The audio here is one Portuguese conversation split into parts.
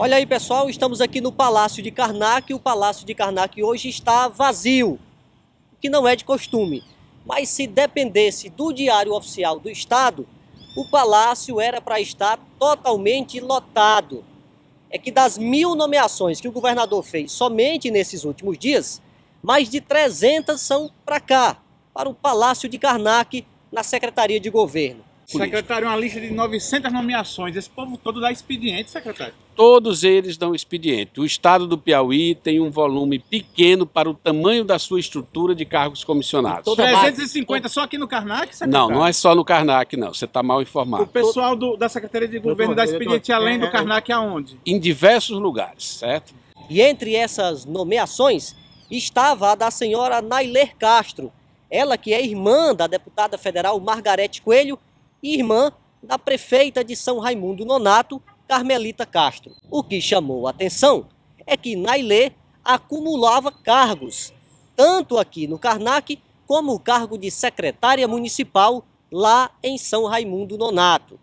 Olha aí, pessoal, estamos aqui no Palácio de Karnak. O Palácio de Karnak hoje está vazio, o que não é de costume. Mas se dependesse do Diário Oficial do Estado, o palácio era para estar totalmente lotado. É que das mil nomeações que o governador fez somente nesses últimos dias, mais de 300 são para cá, para o Palácio de Karnak, na Secretaria de Governo. Político. Secretário, uma lista de 900 nomeações. Esse povo todo dá expediente, secretário. Todos eles dão expediente. O Estado do Piauí tem um volume pequeno para o tamanho da sua estrutura de cargos comissionados. 350 só aqui no Karnak? Tá não, não é só no Karnak, não. Você está mal informado. O pessoal do, da Secretaria de Governo dá expediente além do é, é, é. Karnak aonde? Em diversos lugares, certo? E entre essas nomeações estava a da senhora Nailer Castro, ela que é irmã da deputada federal Margarete Coelho e irmã da prefeita de São Raimundo Nonato, Carmelita Castro. O que chamou a atenção é que Nailê acumulava cargos, tanto aqui no Karnak como o cargo de secretária municipal lá em São Raimundo Nonato.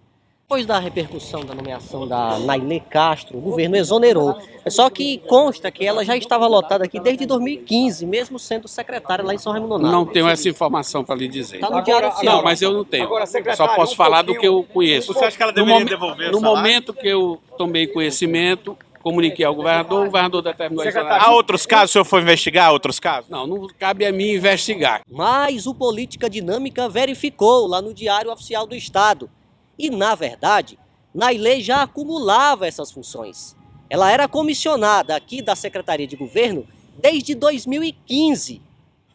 Depois da repercussão da nomeação da Nailê Castro, o governo exonerou. É só que consta que ela já estava lotada aqui desde 2015, mesmo sendo secretária lá em São Raimundo Não tenho essa informação para lhe dizer. Tá no diário agora, Não, mas eu não tenho. Agora, só posso um falar do que eu conheço. Você acha que ela deveria no devolver No momento que eu tomei conhecimento, comuniquei ao governador, o governador determinou isso. Há outros casos, o senhor foi investigar outros casos? Não, não cabe a mim investigar. Mas o Política Dinâmica verificou lá no Diário Oficial do Estado e, na verdade, Nailei já acumulava essas funções. Ela era comissionada aqui da Secretaria de Governo desde 2015.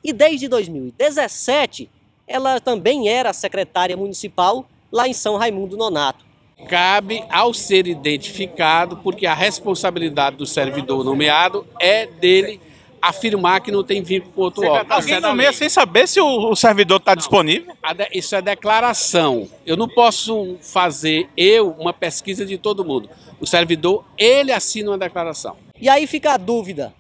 E desde 2017, ela também era secretária municipal lá em São Raimundo Nonato. Cabe ao ser identificado, porque a responsabilidade do servidor nomeado é dele afirmar que não tem vínculo com outro órgão. Alguém nomeia tá sem saber se o, servidor está disponível? isso é declaração. Eu não posso fazer, eu, uma pesquisa de todo mundo. O servidor, ele assina uma declaração. E aí fica a dúvida.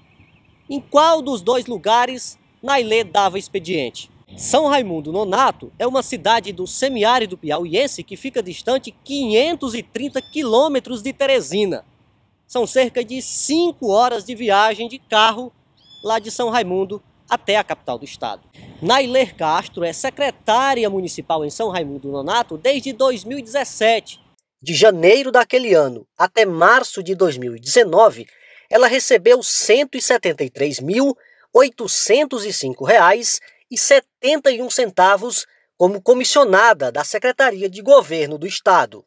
Em qual dos dois lugares Nailê dava expediente? São Raimundo Nonato é uma cidade do semiárido piauiense que fica distante 530 quilômetros de Teresina. São cerca de 5 horas de viagem de carro lá de São Raimundo até a capital do estado. Nailer Castro é secretária municipal em São Raimundo Nonato desde 2017. De janeiro daquele ano até março de 2019, ela recebeu R$ 173.805,71 como comissionada da Secretaria de Governo do Estado.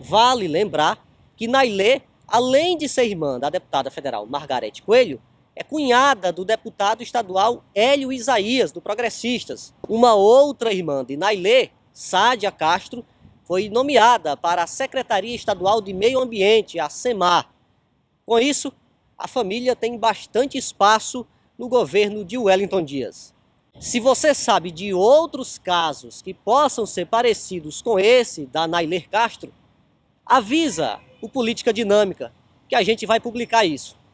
Vale lembrar que Nailê, além de ser irmã da deputada federal Margarete Coelho, é cunhada do deputado estadual Hélio Isaías, do Progressistas. Uma outra irmã de Nailê, Sádia Castro, foi nomeada para a Secretaria Estadual de Meio Ambiente, a SEMAR. Com isso, a família tem bastante espaço no governo de Wellington Dias. Se você sabe de outros casos que possam ser parecidos com esse da Nailer Castro, avisa o Política Dinâmica que a gente vai publicar isso.